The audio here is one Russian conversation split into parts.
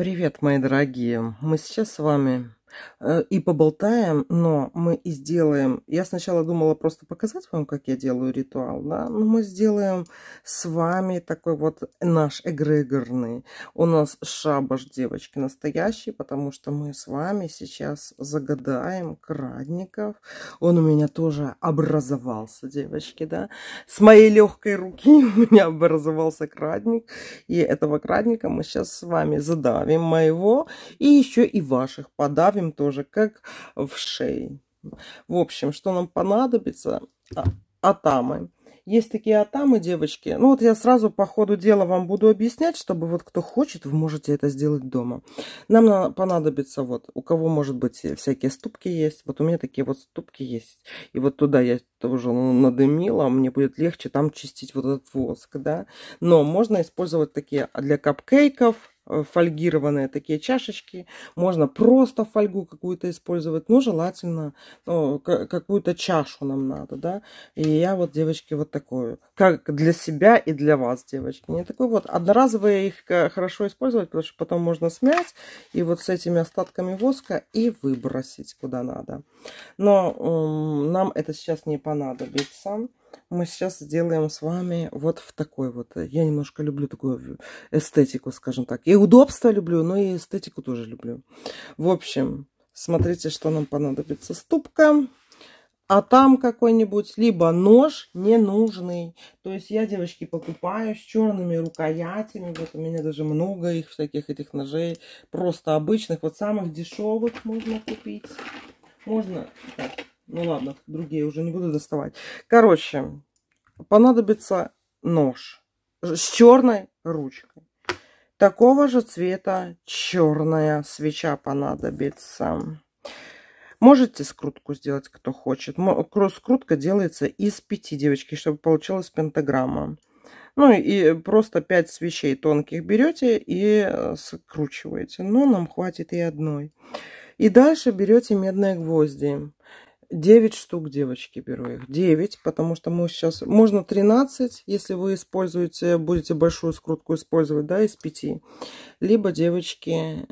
Привет, мои дорогие! Мы сейчас с вами Э, и поболтаем, но мы и сделаем... Я сначала думала просто показать вам, как я делаю ритуал, да, но мы сделаем с вами такой вот наш эгрегорный. У нас шабаш, девочки, настоящий, потому что мы с вами сейчас загадаем крадников. Он у меня тоже образовался, девочки, да. С моей легкой руки у меня образовался крадник, и этого крадника мы сейчас с вами задавим моего, и еще и ваших подавим тоже, как в шее. В общем, что нам понадобится? А, атамы. Есть такие атамы, девочки. Ну вот я сразу по ходу дела вам буду объяснять, чтобы вот кто хочет, вы можете это сделать дома. Нам понадобится вот, у кого может быть всякие ступки есть. Вот у меня такие вот ступки есть. И вот туда я тоже надымила, мне будет легче там чистить вот этот воск, да. Но можно использовать такие для капкейков, Э, фольгированные такие чашечки. Можно просто фольгу какую-то использовать, но желательно ну, какую-то чашу нам надо, да. И я вот, девочки, вот такую. Как для себя и для вас, девочки. Не такой вот. Одноразовые их э, хорошо использовать, потому что потом можно смять и вот с этими остатками воска и выбросить куда надо. Но эм, нам это сейчас не понадобится мы сейчас сделаем с вами вот в такой вот. Э, я немножко люблю такую эстетику, скажем так. И удобство люблю, но и эстетику тоже люблю. В общем, смотрите, что нам понадобится. Ступка. А там какой-нибудь либо нож ненужный. То есть я, девочки, покупаю с черными рукоятями. Вот у меня даже много их, всяких этих ножей. Просто обычных. Вот самых дешевых можно купить. Можно... Так, ну ладно, другие уже не буду доставать. Короче, понадобится нож с черной ручкой. Такого же цвета черная свеча понадобится. Можете скрутку сделать, кто хочет. Скрутка делается из пяти, девочки, чтобы получилась пентаграмма. Ну и просто пять свечей тонких берете и э, скручиваете. Но нам хватит и одной. И дальше берете медные гвозди. 9 штук, девочки, беру их. 9, потому что мы сейчас... Можно 13, если вы используете, будете большую скрутку использовать, да, из 5. Либо, девочки,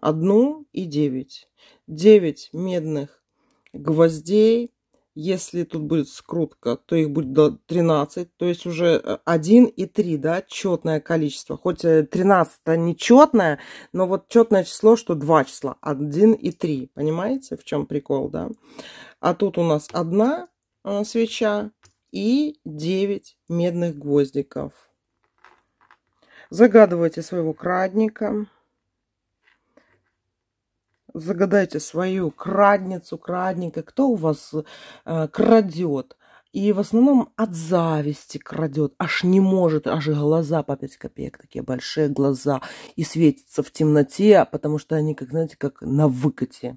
1 эм, и 9. 9 медных гвоздей если тут будет скрутка, то их будет до 13, то есть уже 1 э, и 3, да, четное количество. Хоть 13 э, не четное, но вот четное число, что 2 числа, 1 и 3, понимаете, в чем прикол, да? А тут у нас одна э, свеча и 9 медных гвоздиков. Загадывайте своего крадника загадайте свою крадницу, крадника, кто у вас э, крадет. И в основном от зависти крадет, аж не может, аж и глаза по 5 копеек, такие большие глаза, и светятся в темноте, потому что они, как знаете, как на выкате,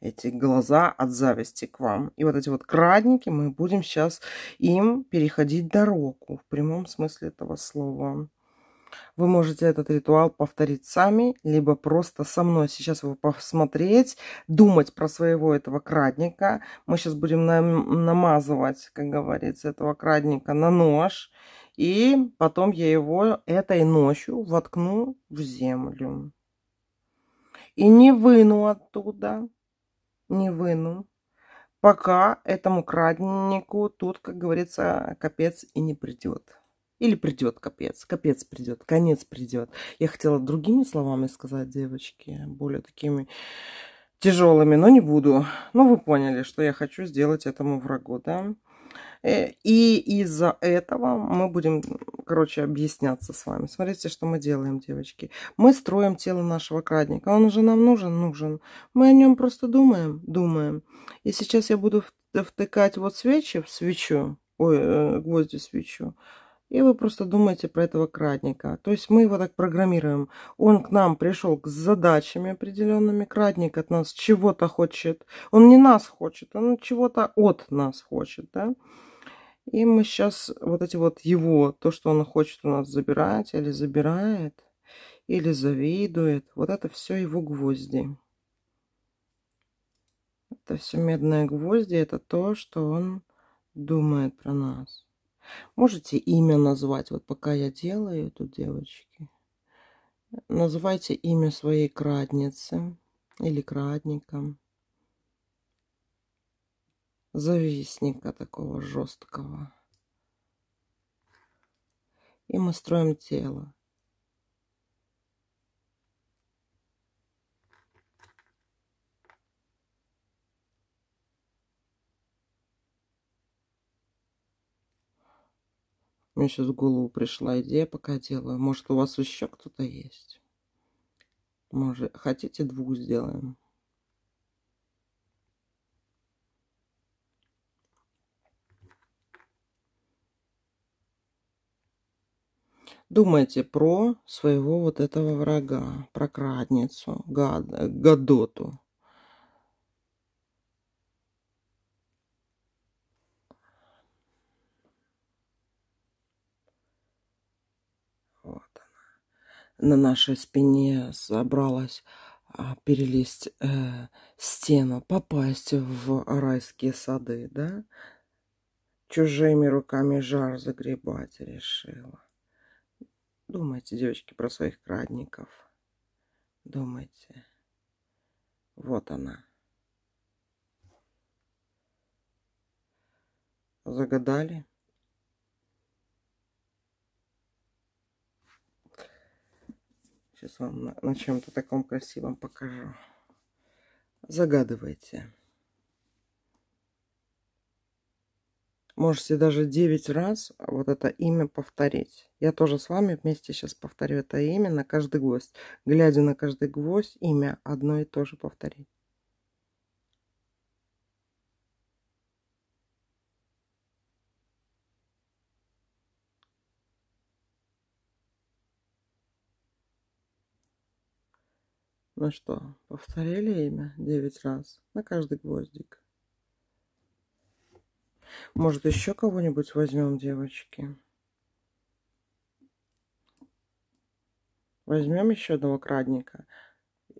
эти глаза от зависти к вам. И вот эти вот крадники, мы будем сейчас им переходить дорогу, в прямом смысле этого слова. Вы можете этот ритуал повторить сами, либо просто со мной сейчас вы посмотреть, думать про своего этого крадника. Мы сейчас будем нам, намазывать, как говорится, этого крадника на нож. И потом я его этой ночью воткну в землю. И не выну оттуда, не выну, пока этому краднику тут, как говорится, капец и не придет. Или придет капец, капец придет, конец придет. Я хотела другими словами сказать, девочки, более такими тяжелыми, но не буду. Но вы поняли, что я хочу сделать этому врагу, да? Э, и из-за этого мы будем, короче, объясняться с вами. Смотрите, что мы делаем, девочки. Мы строим тело нашего крадника. Он уже нам нужен? Нужен. Мы о нем просто думаем? Думаем. И сейчас я буду втыкать вот свечи в свечу, ой, э, гвозди свечу и вы просто думаете про этого крадника. То есть мы его так программируем. Он к нам пришел с задачами определенными. Крадник от нас чего-то хочет. Он не нас хочет, он чего-то от нас хочет, да. И мы сейчас вот эти вот его, то, что он хочет у нас забирать или забирает, или завидует, вот это все его гвозди. Это все медные гвозди, это то, что он думает про нас. Можете имя назвать, вот пока я делаю эту девочки. Называйте имя своей крадницы или крадника. Завистника такого жесткого. И мы строим тело. Мне сейчас в голову пришла идея, пока делаю. Может, у вас еще кто-то есть? Может, хотите двух сделаем? Думайте про своего вот этого врага, про крадницу, гад, э, гадоту. на нашей спине собралась а, перелезть э, стену, попасть в райские сады, да? Чужими руками жар загребать решила. Думайте, девочки, про своих крадников. Думайте. Вот она. Загадали? Сейчас вам на, на чем-то таком красивом покажу. Загадывайте. Можете даже 9 раз вот это имя повторить. Я тоже с вами вместе сейчас повторю это имя на каждый гвоздь. Глядя на каждый гвоздь, имя одно и то же повторить. Ну что, повторили имя девять раз на каждый гвоздик. Может, еще кого-нибудь возьмем, девочки? Возьмем еще одного крадника.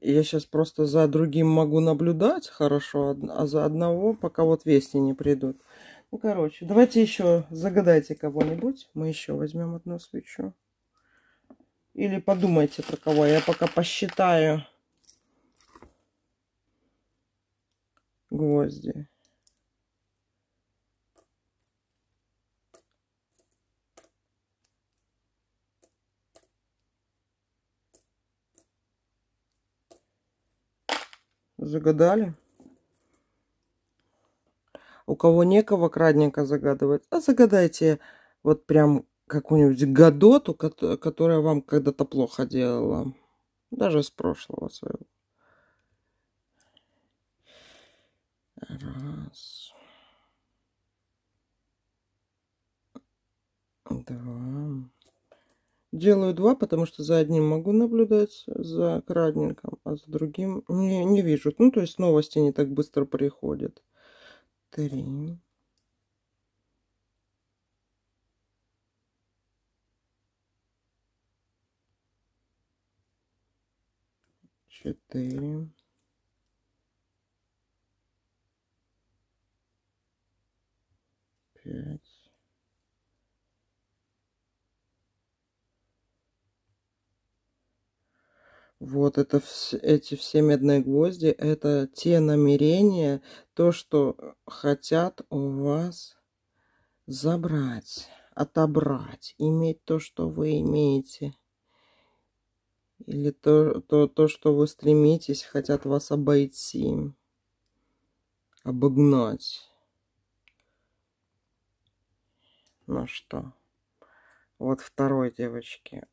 Я сейчас просто за другим могу наблюдать хорошо, а за одного пока вот вести не придут. Ну, короче, давайте еще загадайте кого-нибудь. Мы еще возьмем одну свечу. Или подумайте про кого. Я пока посчитаю гвозди. Загадали? У кого некого крадника загадывать, а загадайте вот прям какую-нибудь годоту, которая вам когда-то плохо делала. Даже с прошлого своего. Раз. Два. Делаю два, потому что за одним могу наблюдать, за крадником, а за другим не, не вижу. Ну, то есть новости не так быстро приходят. Три. Четыре. пять. Вот это все, эти все медные гвозди, это те намерения, то, что хотят у вас забрать, отобрать, иметь то, что вы имеете. Или то, то, то что вы стремитесь, хотят вас обойти, обогнать. Ну что? Вот второй, девочки.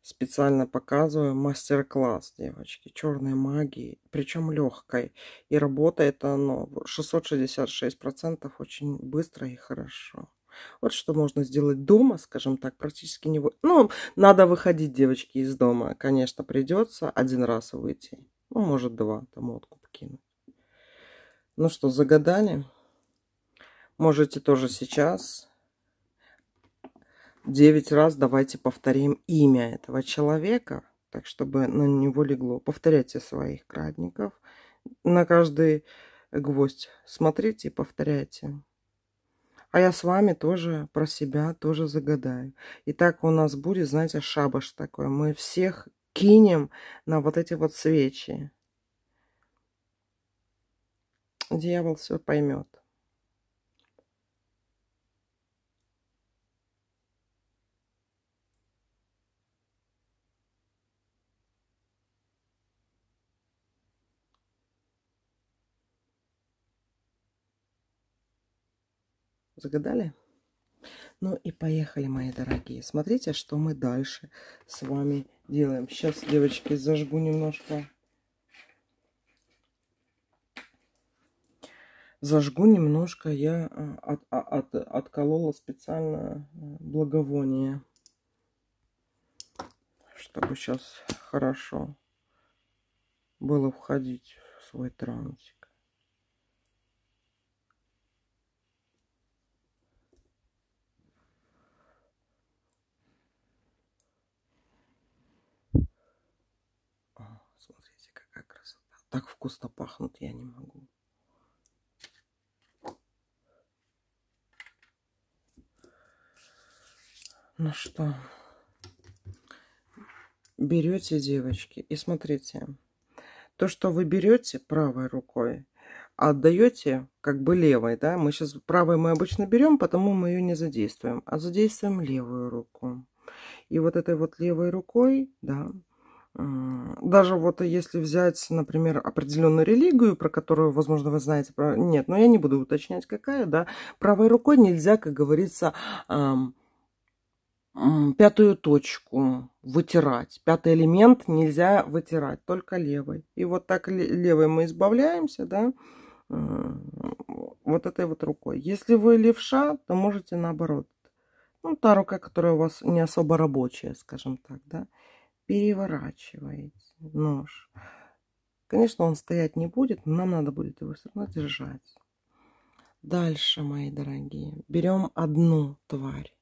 Специально показываю мастер-класс, девочки, черной магии, причем легкой. И работает оно 666% очень быстро и хорошо. Вот что можно сделать дома, скажем так, практически не... Вы... Ну, надо выходить, девочки, из дома. Конечно, придется один раз выйти. Ну, может, два, там откуп кинуть. Ну что, загадали? Можете тоже сейчас 9 раз давайте повторим имя этого человека, так чтобы на него легло. Повторяйте своих крадников. На каждый гвоздь смотрите и повторяйте. А я с вами тоже про себя тоже загадаю. И так у нас будет, знаете, шабаш такой. Мы всех кинем на вот эти вот свечи. Дьявол все поймет. загадали? Ну и поехали, мои дорогие. Смотрите, что мы дальше с вами делаем. Сейчас, девочки, зажгу немножко. Зажгу немножко. Я э, от, а, от, отколола специально э, благовоние. Чтобы сейчас хорошо было входить в свой транс. вкусно пахнут, я не могу. Ну что, берете, девочки, и смотрите. То, что вы берете правой рукой, а отдаете как бы левой, да? Мы сейчас правой мы обычно берем, потому мы ее не задействуем, а задействуем левую руку. И вот этой вот левой рукой, да, даже вот если взять, например, определенную религию, про которую, возможно, вы знаете, про... нет, но ну, я не буду уточнять, какая, да, правой рукой нельзя, как говорится, пятую точку вытирать. Пятый элемент нельзя вытирать, только левой. И вот так левой мы избавляемся, да, э, вот этой вот рукой. Если вы левша, то можете наоборот. Ну, та рука, которая у вас не особо рабочая, скажем так, да переворачиваете нож. Конечно, он стоять не будет, но нам надо будет его все равно держать. Дальше, мои дорогие, берем одну тварь.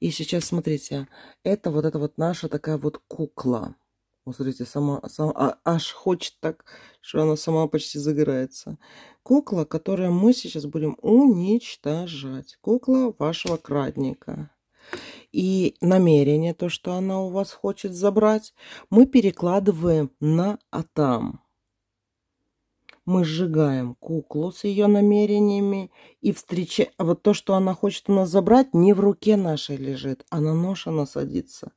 И сейчас, смотрите, это вот эта вот наша такая вот кукла. Вот смотрите, сама, сама а, аж хочет так, что она сама почти загорается. Кукла, которую мы сейчас будем уничтожать. Кукла вашего крадника и намерение, то, что она у вас хочет забрать, мы перекладываем на Атам. Мы сжигаем куклу с ее намерениями и встречаем... Вот то, что она хочет у нас забрать, не в руке нашей лежит, а на нож она садится.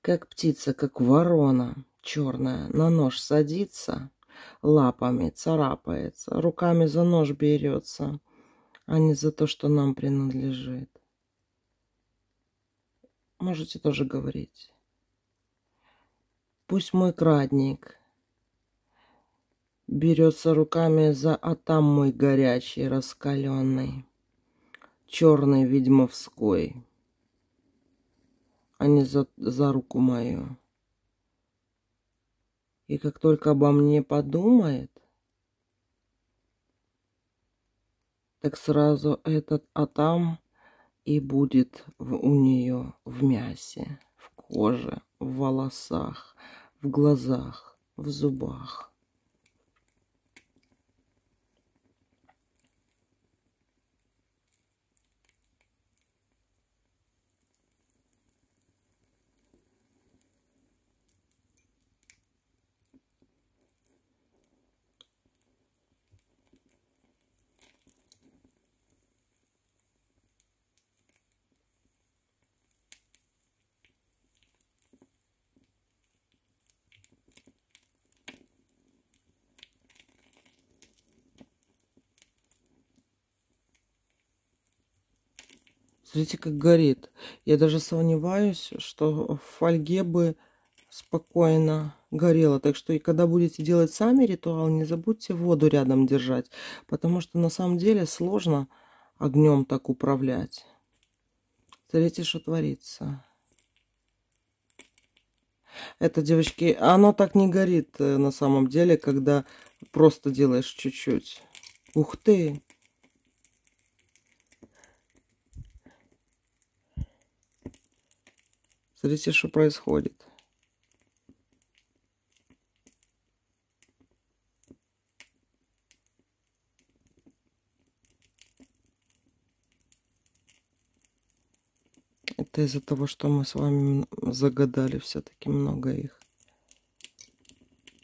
Как птица, как ворона черная на нож садится, лапами царапается, руками за нож берется, а не за то, что нам принадлежит. Можете тоже говорить. Пусть мой крадник берется руками за атам мой горячий, раскаленный, черный ведьмовской, а не за, за руку мою. И как только обо мне подумает, так сразу этот атам и будет в, у нее в мясе, в коже, в волосах, в глазах, в зубах. Смотрите, как горит. Я даже сомневаюсь, что в фольге бы спокойно горело. Так что и когда будете делать сами ритуал, не забудьте воду рядом держать. Потому что на самом деле сложно огнем так управлять. Смотрите, что творится. Это, девочки, оно так не горит э, на самом деле, когда просто делаешь чуть-чуть. Ух ты! Смотрите, что происходит. Это из-за того, что мы с вами загадали все-таки много их.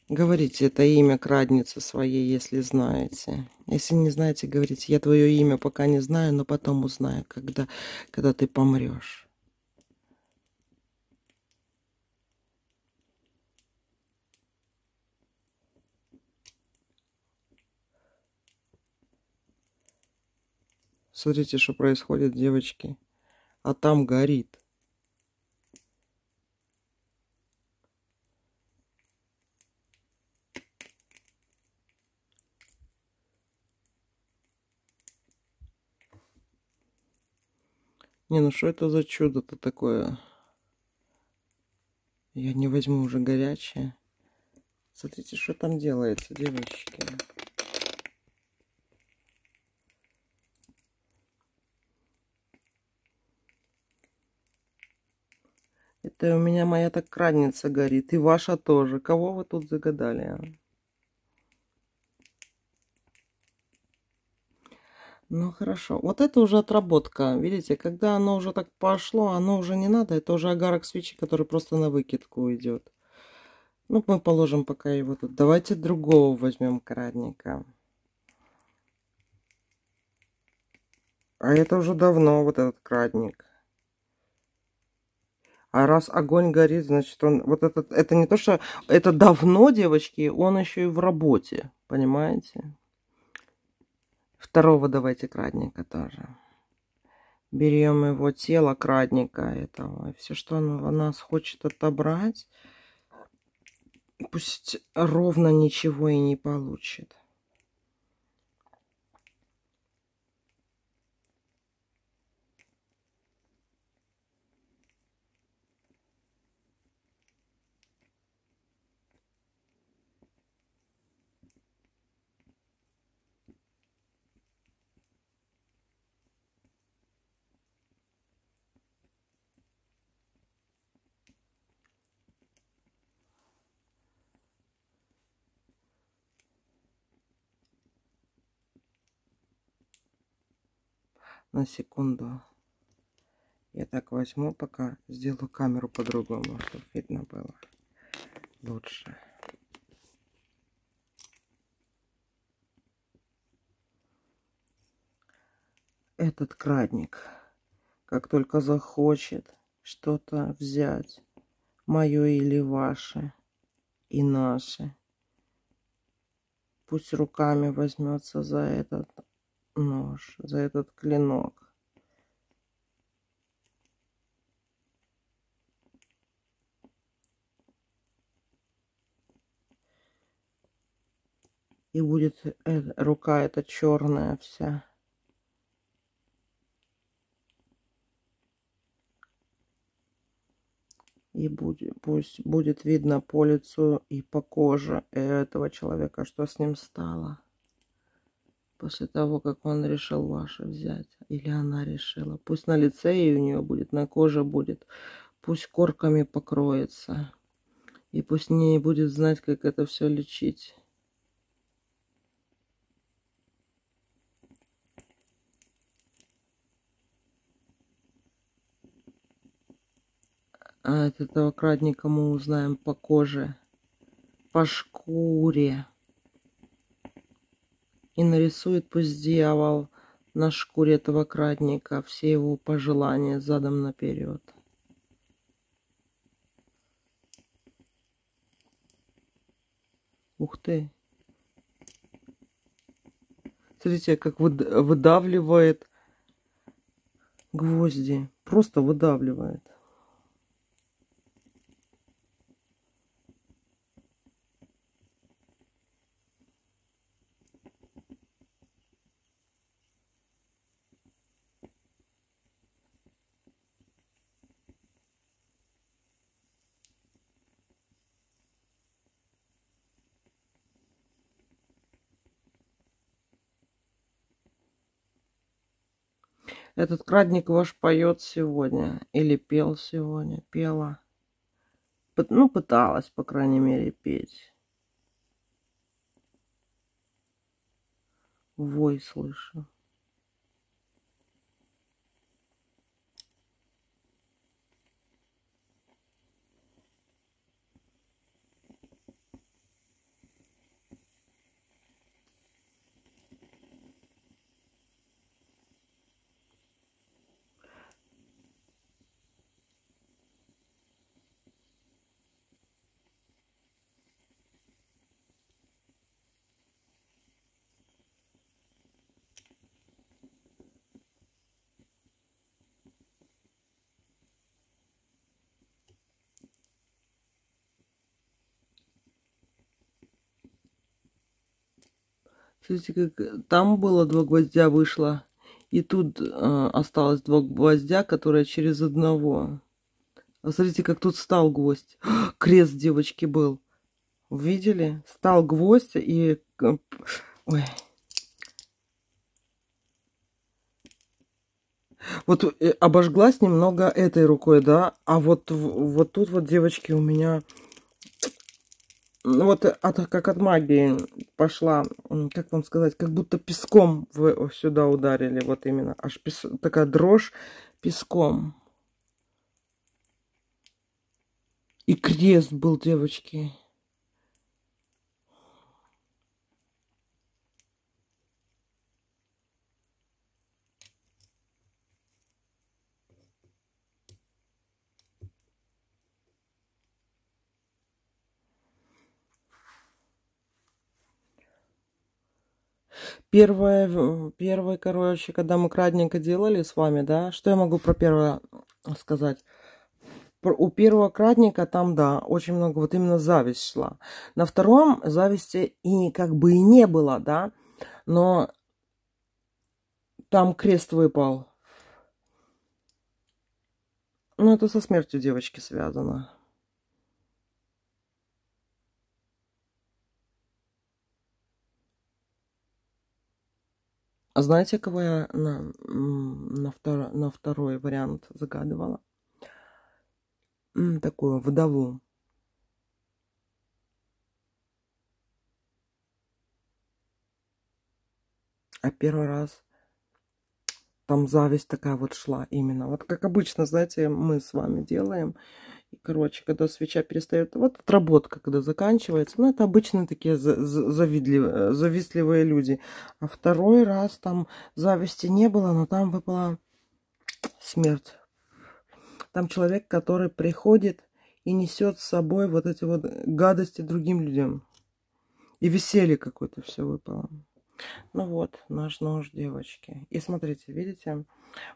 Говорите это имя крадницы своей, если знаете. Если не знаете, говорите, я твое имя пока не знаю, но потом узнаю, когда, когда ты помрешь. Смотрите, что происходит, девочки. А там горит. Не, ну что это за чудо-то такое? Я не возьму уже горячее. Смотрите, что там делается, девочки. Да у меня моя так кранница горит. И ваша тоже. Кого вы тут загадали? А? Ну хорошо. Вот это уже отработка. Видите, когда оно уже так пошло, оно уже не надо. Это уже агарок свечи, который просто на выкидку идет. Ну, мы положим пока его тут. Давайте другого возьмем крадника. А это уже давно вот этот крадник. А раз огонь горит, значит, он... Вот этот, это не то, что... Это давно, девочки, он еще и в работе, понимаете? Второго давайте крадника тоже. Берем его тело крадника этого. Все, что он у нас хочет отобрать, пусть ровно ничего и не получит. на секунду. Я так возьму, пока сделаю камеру по-другому, чтобы видно было лучше. Этот крадник, как только захочет что-то взять, мое или ваше, и наше, пусть руками возьмется за этот нож, за этот клинок. И будет рука эта черная вся. и будет, пусть будет видно по лицу и по коже этого человека, что с ним стало после того, как он решил ваше взять, или она решила. Пусть на лице и у нее будет, на коже будет, пусть корками покроется, и пусть не будет знать, как это все лечить. А от этого крадника мы узнаем по коже, по шкуре и нарисует пусть дьявол на шкуре этого крадника все его пожелания задом наперед. Ух ты! Смотрите, как выдавливает гвозди. Просто выдавливает. Этот крадник ваш поет сегодня. Или пел сегодня. Пела. Ну, пыталась, по крайней мере, петь. Вой слышу. Смотрите, как там было два гвоздя вышло. И тут э, осталось два гвоздя, которые через одного. А смотрите, как тут стал гвоздь. Крест девочки был. Видели? Стал гвоздь и... Ой. Вот э, обожглась немного этой рукой, да? А вот, вот тут вот, девочки, у меня... Ну, вот от, как от магии пошла, как вам сказать, как будто песком вы сюда ударили, вот именно, аж пес, такая дрожь песком. И крест был, девочки. первое, первое, короче, когда мы крадненько делали с вами, да, что я могу про первое сказать? У первого Кратника там, да, очень много, вот именно зависть шла. На втором зависти и как бы и не было, да, но там крест выпал. Ну, это со смертью девочки связано. А знаете, кого я на, на, втор, на второй вариант загадывала? Такую вдову. А первый раз там зависть такая вот шла именно. Вот как обычно, знаете, мы с вами делаем – короче, когда свеча перестает, вот отработка, когда заканчивается, ну, это обычно такие завидливые, э, завистливые люди. А второй раз там зависти не было, но там выпала смерть. Там человек, который приходит и несет с собой вот эти вот гадости другим людям. И веселье какое-то все выпало. Ну вот, наш нож, девочки. И смотрите, видите,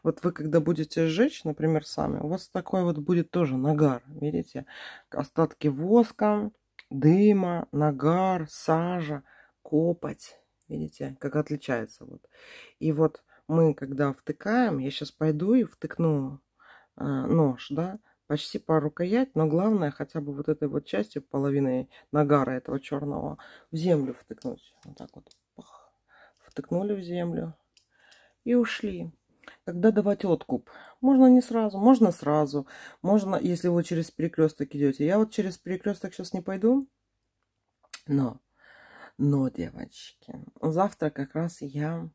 вот вы когда будете сжечь, например, сами, у вас такой вот будет тоже нагар, видите? Остатки воска, дыма, нагар, сажа, копоть. Видите, как отличается. Вот. И вот мы, когда втыкаем, я сейчас пойду и втыкну э, нож, да, почти по рукоять, но главное хотя бы вот этой вот частью, половиной нагара этого черного, в землю втыкнуть. Вот так вот втыкнули в землю и ушли. Когда давать откуп? Можно не сразу, можно сразу. Можно, если вы через перекресток идете. Я вот через перекресток сейчас не пойду, но, но, девочки, завтра как раз я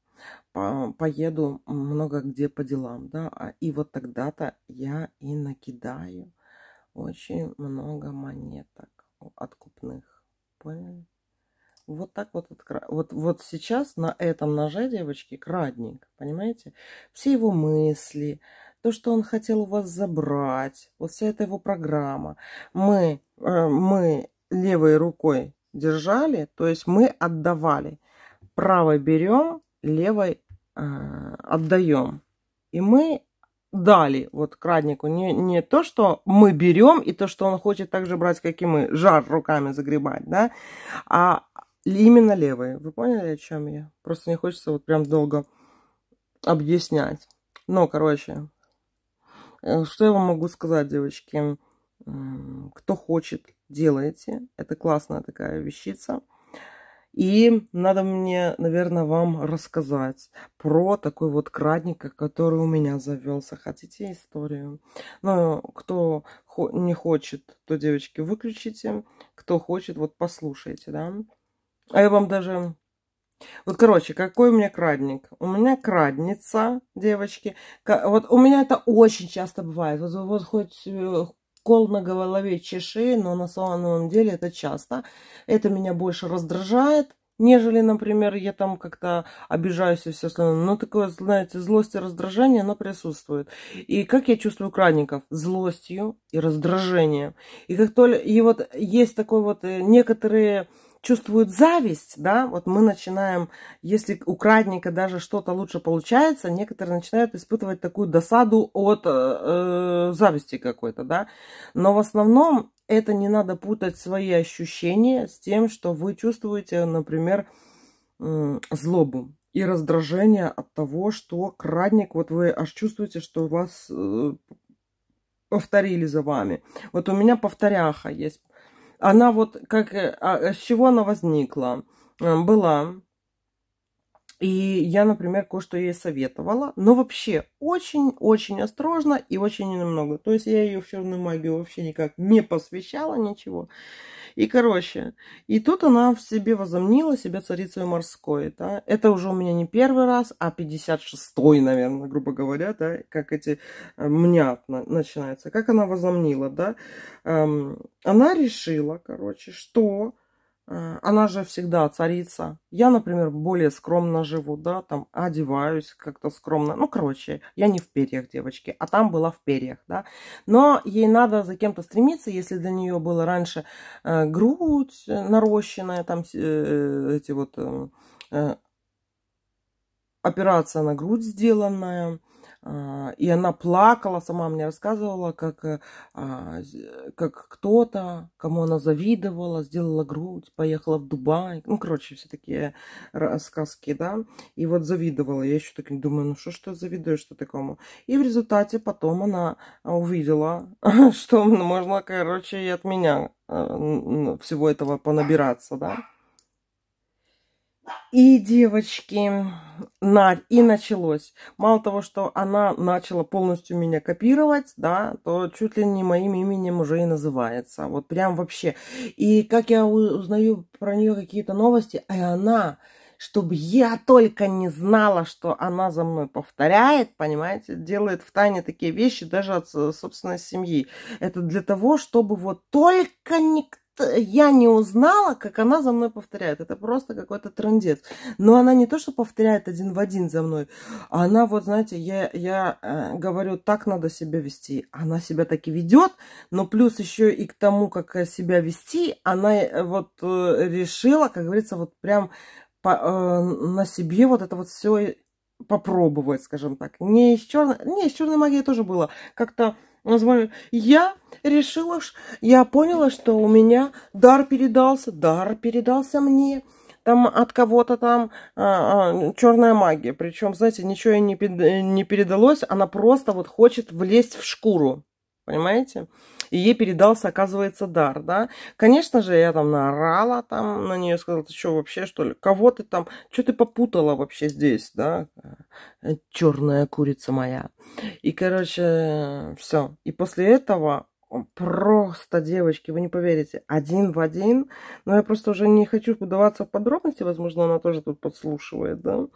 поеду много где по делам, да, а, и вот тогда-то я и накидаю очень много монеток откупных. Поняли? вот так вот, откра... вот, вот сейчас на этом ноже, девочки, крадник, понимаете? Все его мысли, то, что он хотел у вас забрать, вот вся эта его программа. Мы, э, мы левой рукой держали, то есть мы отдавали. Правой берем, левой э, отдаем. И мы дали вот краднику не, не то, что мы берем, и то, что он хочет также брать, как и мы, жар руками загребать, да, а Именно левые. Вы поняли, о чем я? Просто не хочется вот прям долго объяснять. Но, короче, э, что я вам могу сказать, девочки? Кто хочет, делайте. Это классная такая вещица. И надо мне, наверное, вам рассказать про такой вот крадника, который у меня завелся. Хотите историю? Но кто не хочет, то, девочки, выключите. Кто хочет, вот послушайте, да. А я вам даже... Вот, короче, какой у меня крадник? У меня крадница, девочки. Вот у меня это очень часто бывает. Вот, вот хоть э, кол на голове чеши, но на самом деле это часто. Это меня больше раздражает, нежели, например, я там как-то обижаюсь и все остальное. Но такое, знаете, злость и раздражение, оно присутствует. И как я чувствую крадников? Злостью и раздражением. И как только... И вот есть такой вот... Э, некоторые чувствуют зависть, да, вот мы начинаем, если у крадника даже что-то лучше получается, некоторые начинают испытывать такую досаду от э, э зависти какой-то, да, но в основном это не надо путать свои ощущения с тем, что вы чувствуете, например, э, злобу и раздражение от того, что крадник, вот вы аж чувствуете, что вас э, повторили за вами. Вот у меня повторяха есть она вот как, э, а, с чего она возникла? Э, была и я, например, кое-что ей советовала, но вообще очень-очень осторожно и очень немного. То есть я ее в черную магию вообще никак не посвящала ничего. И, короче, и тут она в себе возомнила себя царицей морской, да. Это уже у меня не первый раз, а 56-й, наверное, грубо говоря, да, как эти э, мнят начинается. Как она возомнила, да. Эм, она решила, короче, что Э, она же всегда царица. Я, например, более скромно живу, да, там одеваюсь как-то скромно. Ну, короче, я не в перьях, девочки, а там была в перьях, да. Но ей надо за кем-то стремиться, если для нее было раньше э, грудь нарощенная, там э, эти вот э, э, операция на грудь сделанная – а, и она плакала, сама мне рассказывала, как, э, а, как кто-то, кому она завидовала, сделала грудь, поехала в Дубай. Ну, короче, все такие рассказки, да. И вот завидовала. Я еще так думаю, ну что ж ты завидуешь, что такому? И в результате потом она увидела, что можно, короче, и от меня э, всего этого понабираться, да. И, девочки, на, и началось. Мало того, что она начала полностью меня копировать, да, то чуть ли не моим именем уже и называется. Вот прям вообще. И как я узнаю про нее какие-то новости, а она, чтобы я только не знала, что она за мной повторяет, понимаете, делает в тайне такие вещи даже от собственной семьи. Это для того, чтобы вот только никто я не узнала, как она за мной повторяет. Это просто какой-то трендец. Но она не то, что повторяет один в один за мной. Она вот, знаете, я, я э, говорю, так надо себя вести. Она себя так и ведет, но плюс еще и к тому, как э, себя вести, она э, вот э, решила, как говорится, вот прям по, э, на себе вот это вот все попробовать, скажем так. Не из черной, не из черной магии тоже было. Как-то он звонит. Я решила, я поняла, что у меня дар передался, дар передался мне. Там от кого-то там а, а, черная магия. Причем, знаете, ничего ей не, не передалось. Она просто вот хочет влезть в шкуру. Понимаете? и ей передался, оказывается, дар, да. Конечно же, я там наорала там на нее, сказала, ты что вообще, что ли, кого ты там, что ты попутала вообще здесь, да, э, черная курица моя. И, короче, все. И после этого просто, девочки, вы не поверите, один в один. Но я просто уже не хочу подаваться в подробности, возможно, она тоже тут подслушивает, да.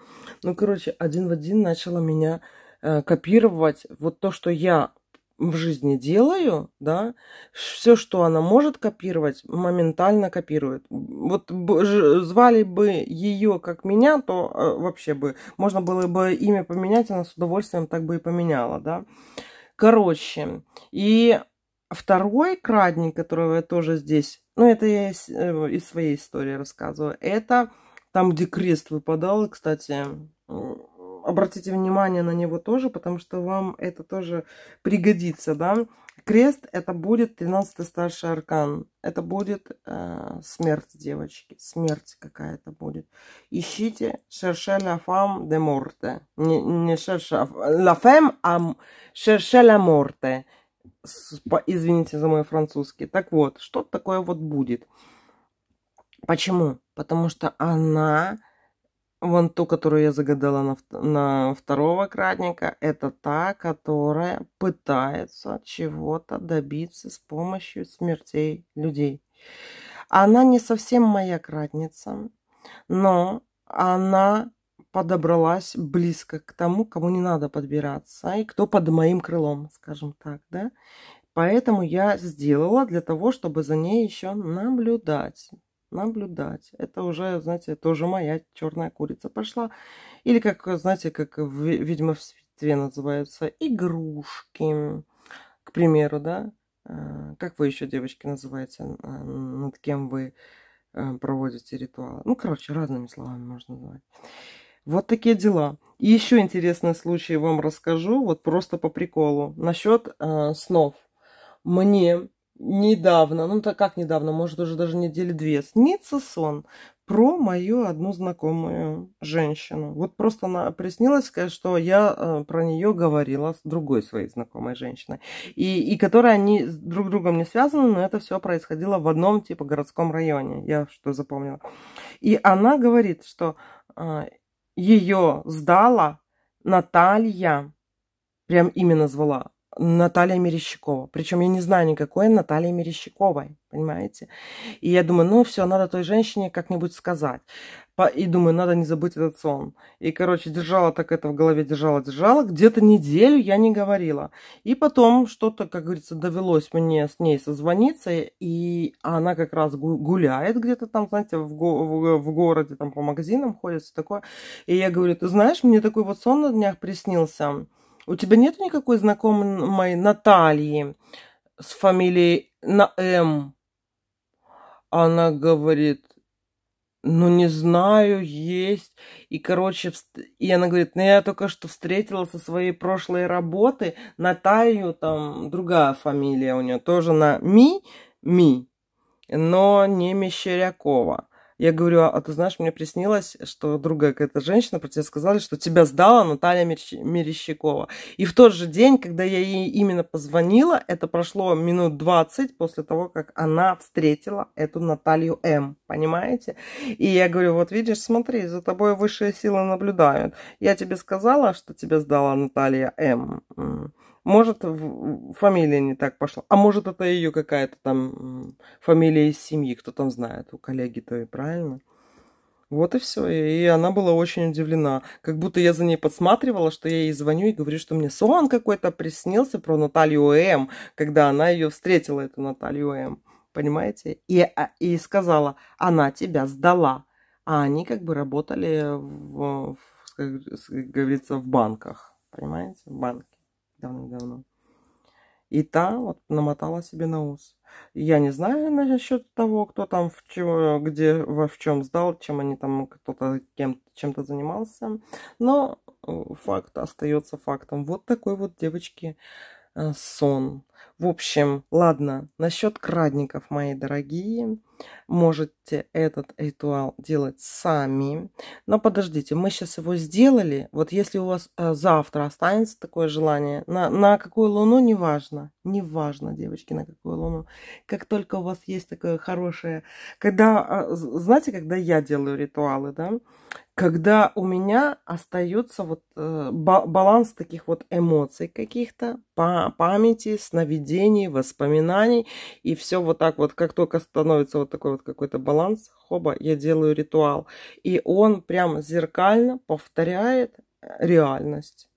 Ну, короче, один в один начала меня э, копировать вот то, что я в жизни делаю, да, все, что она может копировать, моментально копирует. Вот звали бы ее как меня, то э, вообще бы можно было бы имя поменять, она с удовольствием так бы и поменяла, да. Короче, и второй крадник, которого я тоже здесь, ну это я из, э, из своей истории рассказываю, это там, где крест выпадал, кстати, обратите внимание на него тоже, потому что вам это тоже пригодится, да. Крест это будет 13-й старший аркан. Это будет э, смерть девочки. Смерть какая-то будет. Ищите шерше ла фам де морте. Не, не шерше ла фем, а шерше ла морте. Извините за мой французский. Так вот, что такое вот будет. Почему? Потому что она Вон ту, которую я загадала на, на второго крадника, это та, которая пытается чего-то добиться с помощью смертей людей. Она не совсем моя кратница, но она подобралась близко к тому, кому не надо подбираться, и кто под моим крылом, скажем так, да. Поэтому я сделала для того, чтобы за ней еще наблюдать наблюдать. Это уже, знаете, тоже моя черная курица пошла. Или, как, знаете, как, видимо, в Литве называются игрушки. К примеру, да? А, как вы еще, девочки, называете, а, над кем вы а, проводите ритуалы? Ну, короче, разными словами можно называть. Вот такие дела. И еще интересный случай вам расскажу, вот просто по приколу. Насчет э, снов. Мне недавно, ну так как недавно, может уже даже недели две, снится сон про мою одну знакомую женщину. Вот просто она приснилась, что я э, про нее говорила с другой своей знакомой женщиной, и, и которые они друг с другом не связаны, но это все происходило в одном типа городском районе, я что запомнила. И она говорит, что э, ее сдала Наталья, прям именно звала, Наталья Мерещикова. Причем я не знаю никакой Натальи Мерещиковой, понимаете? И я думаю, ну все, надо той женщине как-нибудь сказать. И думаю, надо не забыть этот сон. И, короче, держала так это в голове, держала, держала. Где-то неделю я не говорила. И потом что-то, как говорится, довелось мне с ней созвониться. И она как раз гуляет где-то там, знаете, в, го в, в городе, там по магазинам ходит, все такое. И я говорю, ты знаешь, мне такой вот сон на днях приснился у тебя нет никакой знакомой Натальи с фамилией на М? Она говорит, ну не знаю, есть. И, короче, и она говорит, ну я только что встретила со своей прошлой работы Наталью, там другая фамилия у нее тоже на Ми, Ми, но не Мещерякова. Я говорю, «А, а, ты знаешь, мне приснилось, что другая какая-то женщина про тебя сказала, что тебя сдала Наталья Мерещикова. И в тот же день, когда я ей именно позвонила, это прошло минут 20 после того, как она встретила эту Наталью М. Понимаете? И я говорю, вот видишь, смотри, за тобой высшие силы наблюдают. Я тебе сказала, что тебя сдала Наталья М. Может, фамилия не так пошла. А может, это ее какая-то там фамилия из семьи, кто там знает, у коллеги то и правильно. Вот и все. И она была очень удивлена. Как будто я за ней подсматривала, что я ей звоню и говорю, что мне сон какой-то приснился про Наталью М, эм, когда она ее встретила, эту Наталью М. Эм. Понимаете? И, а, и сказала, она тебя сдала. А они как бы работали, в, в, как говорится, в банках. Понимаете? В банке давным-давно. И та вот намотала себе на ус. Я не знаю насчет того, кто там в чего, где, во в чем сдал, чем они там кто-то кем чем-то занимался. Но э, факт остается фактом. Вот такой вот девочки э, сон. В общем, ладно, насчет крадников, мои дорогие, можете этот ритуал делать сами. Но подождите, мы сейчас его сделали. Вот если у вас э, завтра останется такое желание, на, на какую луну, неважно. Неважно, девочки, на какую луну. Как только у вас есть такое хорошее... Когда, а, знаете, когда я делаю ритуалы, да? Когда у меня остается вот э, баланс таких вот эмоций каких-то, памяти, сновидений, видений, воспоминаний. И все вот так вот, как только становится вот такой вот какой-то баланс, хоба, я делаю ритуал. И он прям зеркально повторяет э, реальность.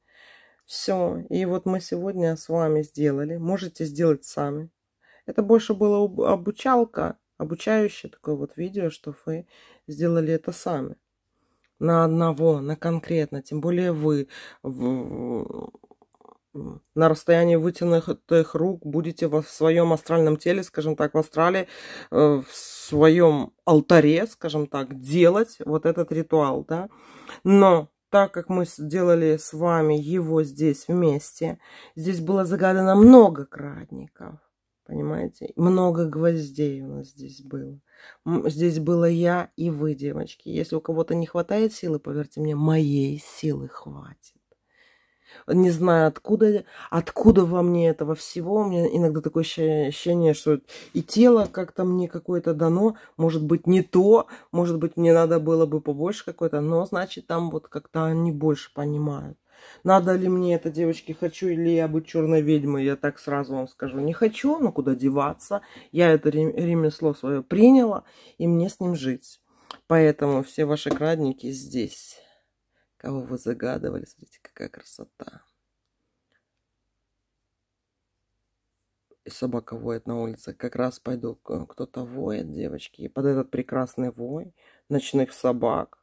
Все. И вот мы сегодня с вами сделали. Можете сделать сами. Это больше было обучалка, обучающее такое вот видео, что вы сделали это сами на одного, на конкретно, тем более вы на расстоянии вытянутых рук будете в своем астральном теле, скажем так, в астрале, э, в своем алтаре, скажем так, делать вот этот ритуал, да. Но так как мы сделали с вами его здесь вместе, здесь было загадано много крадников, понимаете? Много гвоздей у нас здесь было. Здесь было я и вы, девочки. Если у кого-то не хватает силы, поверьте мне, моей силы хватит не знаю откуда, откуда во мне этого всего. У меня иногда такое ощущение, что и тело как-то мне какое-то дано, может быть, не то, может быть, мне надо было бы побольше какое-то, но значит, там вот как-то они больше понимают. Надо ли мне это, девочки, хочу или я быть черной ведьмой, я так сразу вам скажу, не хочу, но куда деваться. Я это ремесло свое приняла, и мне с ним жить. Поэтому все ваши крадники здесь кого вы загадывали. Смотрите, какая красота. И собака воет на улице. Как раз пойду, кто-то воет, девочки. И под этот прекрасный вой ночных собак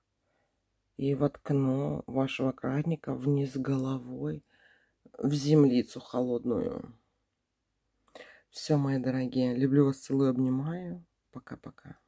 и воткну вашего краника вниз головой в землицу холодную. Все, мои дорогие, люблю вас, целую, обнимаю. Пока-пока.